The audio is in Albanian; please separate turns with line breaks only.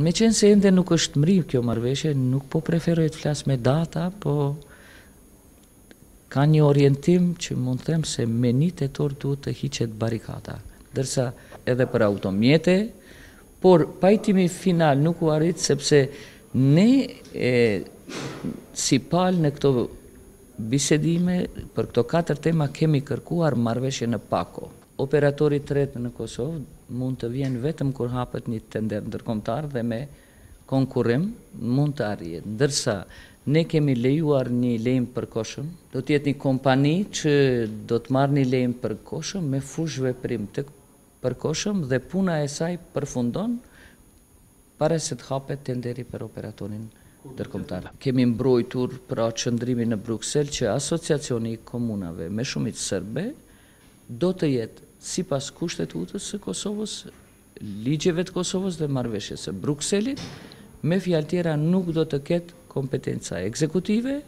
Me qenë se ende nuk është mri kjo marveshje, nuk po preferoj të flasë me data, po ka një orientim që mund të themë se me një të torë duhet të hiqet barikata. Dërsa edhe për automjete, por pajtimi final nuk u arritë sepse ne si palë në këto bisedime, për këto katër tema kemi kërkuar marveshje në pako operatori të retë në Kosovë mund të vjenë vetëm kur hapet një tender dërkomtarë dhe me konkurim mund të arjetë. Ndërsa, ne kemi lejuar një lejmë për koshëm, do tjetë një kompani që do të marrë një lejmë për koshëm me fushve primë të për koshëm dhe puna e saj përfundon pare se të hapet tenderi për operatorin dërkomtarë. Kemi mbrojtur pra qëndrimi në Bruxelles që asociacioni i komunave me shumit sërbe do të jetë si pas kushtet utës së Kosovës, ligjeve të Kosovës dhe marveshjes e Bruxellit, me fjaltjera nuk do të ketë kompetenca ekzekutive,